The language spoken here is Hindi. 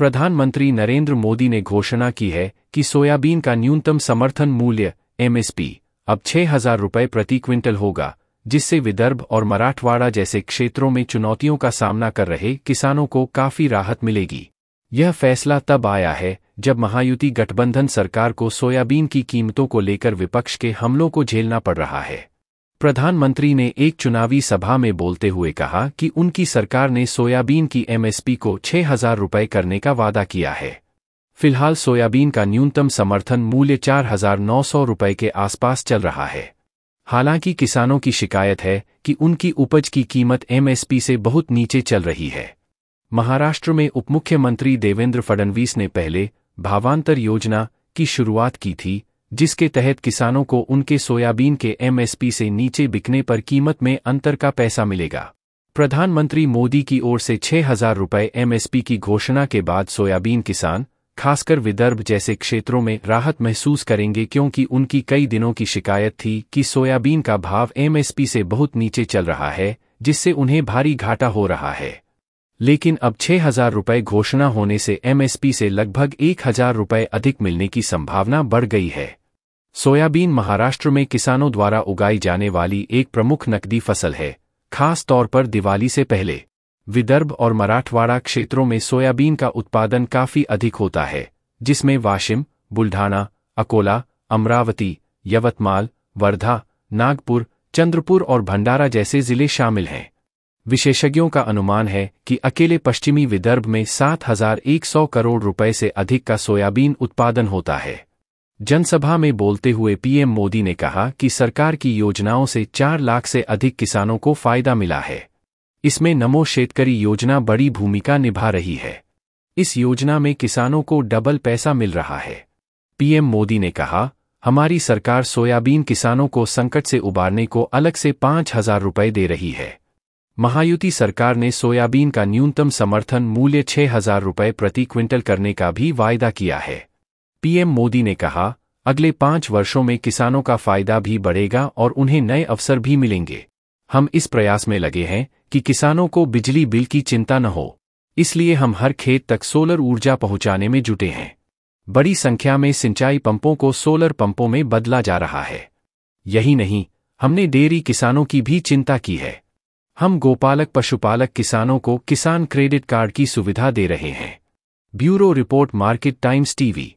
प्रधानमंत्री नरेंद्र मोदी ने घोषणा की है कि सोयाबीन का न्यूनतम समर्थन मूल्य एमएसपी अब छह हजार रुपये प्रति क्विंटल होगा जिससे विदर्भ और मराठवाड़ा जैसे क्षेत्रों में चुनौतियों का सामना कर रहे किसानों को काफी राहत मिलेगी यह फैसला तब आया है जब महायुति गठबंधन सरकार को सोयाबीन की कीमतों को लेकर विपक्ष के हमलों को झेलना पड़ रहा है प्रधानमंत्री ने एक चुनावी सभा में बोलते हुए कहा कि उनकी सरकार ने सोयाबीन की एमएसपी को छह हजार रुपये करने का वादा किया है फिलहाल सोयाबीन का न्यूनतम समर्थन मूल्य चार हजार नौ सौ रुपये के आसपास चल रहा है हालांकि किसानों की शिकायत है कि उनकी उपज की कीमत एमएसपी से बहुत नीचे चल रही है महाराष्ट्र में उपमुख्यमंत्री देवेंद्र फडणवीस ने पहले भावांतर योजना की शुरुआत की थी जिसके तहत किसानों को उनके सोयाबीन के एमएसपी से नीचे बिकने पर कीमत में अंतर का पैसा मिलेगा प्रधानमंत्री मोदी की ओर से छह हजार रुपये एमएसपी की घोषणा के बाद सोयाबीन किसान खासकर विदर्भ जैसे क्षेत्रों में राहत महसूस करेंगे क्योंकि उनकी कई दिनों की शिकायत थी कि सोयाबीन का भाव एमएसपी से बहुत नीचे चल रहा है जिससे उन्हें भारी घाटा हो रहा है लेकिन अब छह हजार रुपये घोषणा होने से एमएसपी से लगभग एक हजार रुपये अधिक मिलने की संभावना बढ़ गई है सोयाबीन महाराष्ट्र में किसानों द्वारा उगाई जाने वाली एक प्रमुख नकदी फसल है खास तौर पर दिवाली से पहले विदर्भ और मराठवाड़ा क्षेत्रों में सोयाबीन का उत्पादन काफी अधिक होता है जिसमें वाशिम बुल्ढाना अकोला अमरावती यवतमाल वर्धा नागपुर चंद्रपुर और भंडारा जैसे जिले शामिल हैं विशेषज्ञों का अनुमान है कि अकेले पश्चिमी विदर्भ में 7,100 करोड़ रुपए से अधिक का सोयाबीन उत्पादन होता है जनसभा में बोलते हुए पीएम मोदी ने कहा कि सरकार की योजनाओं से चार लाख से अधिक किसानों को फायदा मिला है इसमें नमो शेतकारी योजना बड़ी भूमिका निभा रही है इस योजना में किसानों को डबल पैसा मिल रहा है पीएम मोदी ने कहा हमारी सरकार सोयाबीन किसानों को संकट से उबारने को अलग से पांच हजार रुपये दे रही है महायुति सरकार ने सोयाबीन का न्यूनतम समर्थन मूल्य छह हजार रुपये प्रति क्विंटल करने का भी वायदा किया है पीएम मोदी ने कहा अगले पांच वर्षों में किसानों का फायदा भी बढ़ेगा और उन्हें नए अवसर भी मिलेंगे हम इस प्रयास में लगे हैं कि किसानों को बिजली बिल की चिंता न हो इसलिए हम हर खेत तक सोलर ऊर्जा पहुंचाने में जुटे हैं बड़ी संख्या में सिंचाई पंपों को सोलर पंपों में बदला जा रहा है यही नहीं हमने डेयरी किसानों की भी चिंता की है हम गोपालक पशुपालक किसानों को किसान क्रेडिट कार्ड की सुविधा दे रहे हैं bureau report Market Times TV